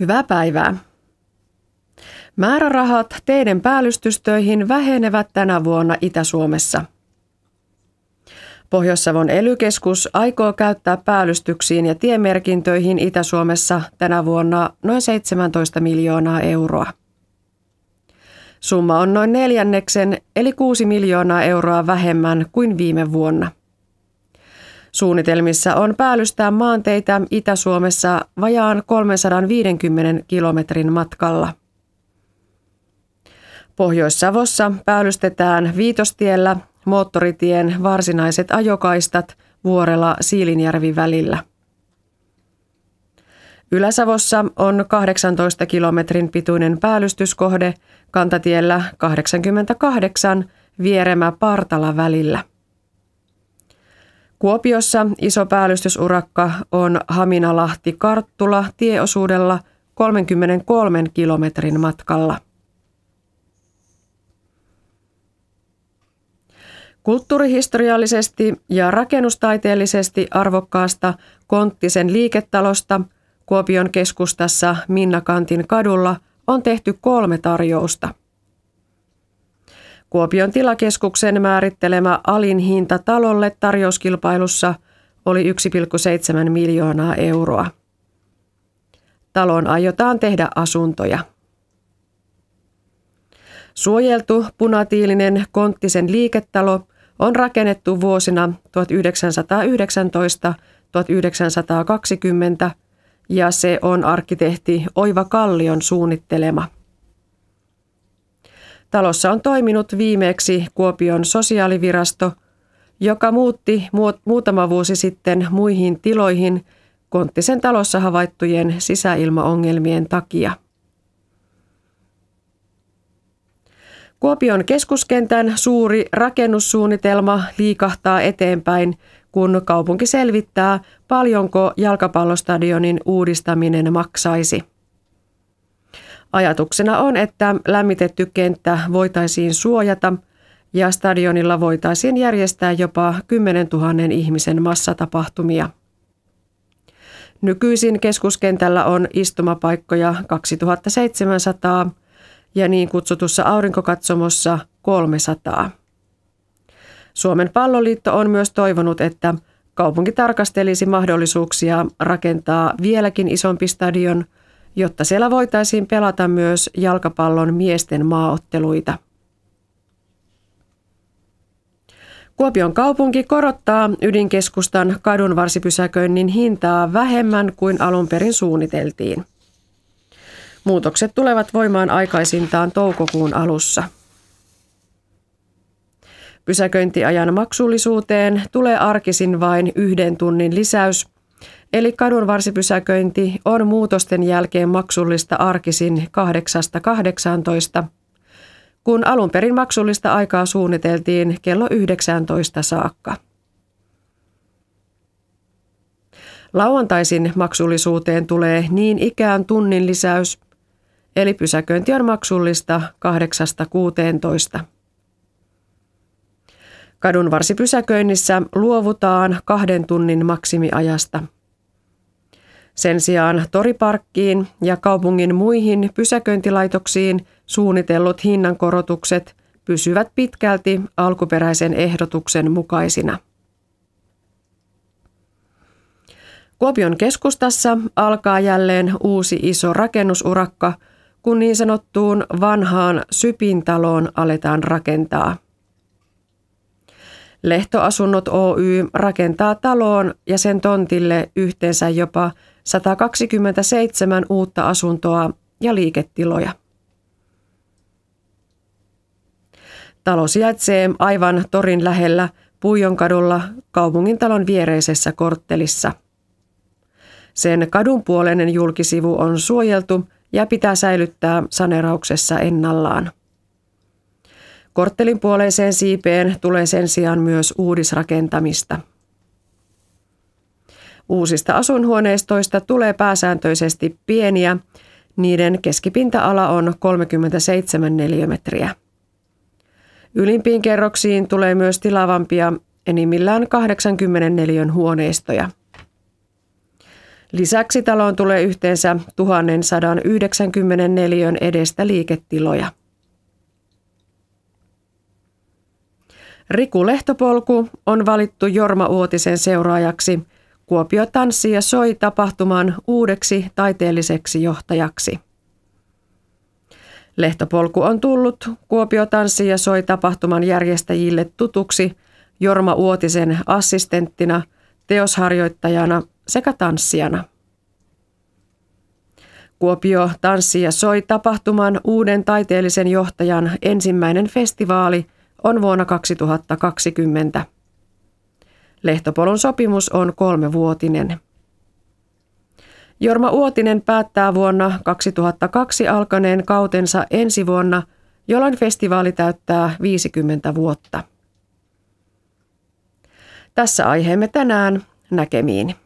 Hyvää päivää. Määrärahat teiden päällystystöihin vähenevät tänä vuonna Itä-Suomessa. Pohjois-Savon ely aikoo käyttää päällystyksiin ja tiemerkintöihin Itä-Suomessa tänä vuonna noin 17 miljoonaa euroa. Summa on noin neljänneksen eli 6 miljoonaa euroa vähemmän kuin viime vuonna. Suunnitelmissa on päällystää maanteitä Itä-Suomessa vajaan 350 kilometrin matkalla. Pohjois-Savossa päällystetään Viitostiellä moottoritien varsinaiset ajokaistat vuorella Siilinjärvi välillä. Ylä-Savossa on 18 kilometrin pituinen päällystyskohde kantatiellä 88 vieremä Partala välillä. Kuopiossa iso päällystysurakka on Haminalahti-Karttula tieosuudella 33 kilometrin matkalla. Kulttuurihistoriallisesti ja rakennustaiteellisesti arvokkaasta Konttisen liiketalosta Kuopion keskustassa Minnakantin kadulla on tehty kolme tarjousta – Kuopion tilakeskuksen määrittelemä alin hinta talolle tarjouskilpailussa oli 1,7 miljoonaa euroa. Taloon aiotaan tehdä asuntoja. Suojeltu punatiilinen konttisen liiketalo on rakennettu vuosina 1919 1920 ja se on arkkitehti Oiva Kallion suunnittelema. Talossa on toiminut viimeksi Kuopion sosiaalivirasto, joka muutti muutama vuosi sitten muihin tiloihin Konttisen talossa havaittujen sisäilmaongelmien takia. Kuopion keskuskentän suuri rakennussuunnitelma liikahtaa eteenpäin, kun kaupunki selvittää, paljonko jalkapallostadionin uudistaminen maksaisi. Ajatuksena on, että lämmitetty kenttä voitaisiin suojata ja stadionilla voitaisiin järjestää jopa 10 000 ihmisen massatapahtumia. Nykyisin keskuskentällä on istumapaikkoja 2700 ja niin kutsutussa aurinkokatsomossa 300. Suomen palloliitto on myös toivonut, että kaupunki tarkastelisi mahdollisuuksia rakentaa vieläkin isompi stadion – jotta siellä voitaisiin pelata myös jalkapallon miesten maaotteluita. Kuopion kaupunki korottaa ydinkeskustan kadunvarsipysäköinnin hintaa vähemmän kuin alun perin suunniteltiin. Muutokset tulevat voimaan aikaisintaan toukokuun alussa. Pysäköintiajan maksullisuuteen tulee arkisin vain yhden tunnin lisäys Eli kadun varsipysäköinti on muutosten jälkeen maksullista arkisin 8.18, kun alun perin maksullista aikaa suunniteltiin kello 19 saakka. Lauantaisin maksullisuuteen tulee niin ikään tunnin lisäys, eli pysäköinti on maksullista 8.16. Kadun varsipysäköinnissä luovutaan kahden tunnin maksimiajasta. Sen sijaan toriparkkiin ja kaupungin muihin pysäköintilaitoksiin suunnitellut hinnankorotukset pysyvät pitkälti alkuperäisen ehdotuksen mukaisina. Kuopion keskustassa alkaa jälleen uusi iso rakennusurakka, kun niin sanottuun vanhaan sypintaloon aletaan rakentaa. Lehtoasunnot Oy rakentaa taloon ja sen tontille yhteensä jopa 127 uutta asuntoa ja liiketiloja. Talo sijaitsee aivan torin lähellä Puijonkadulla kaupungintalon viereisessä korttelissa. Sen kadunpuoleinen julkisivu on suojeltu ja pitää säilyttää sanerauksessa ennallaan. Korttelin puoleiseen siipeen tulee sen sijaan myös uudisrakentamista – Uusista asuinhuoneistoista tulee pääsääntöisesti pieniä. Niiden keskipinta-ala on 37 neliömetriä. Ylimpiin kerroksiin tulee myös tilavampia, enimmillään 84 huoneistoja. Lisäksi taloon tulee yhteensä 1194 edestä liiketiloja. Riku Lehtopolku on valittu Jorma Uotisen seuraajaksi – Kuopio tanssi ja soi tapahtumaan uudeksi taiteelliseksi johtajaksi. Lehtopolku on tullut Kuopio tanssi ja soi tapahtuman järjestäjille tutuksi Jorma Uotisen assistenttina, teosharjoittajana sekä tanssijana. Kuopio tanssi ja soi tapahtuman uuden taiteellisen johtajan ensimmäinen festivaali on vuonna 2020. Lehtopolun sopimus on kolmevuotinen. Jorma Uotinen päättää vuonna 2002 alkaneen kautensa ensi vuonna, jolloin festivaali täyttää 50 vuotta. Tässä aiheemme tänään näkemiin.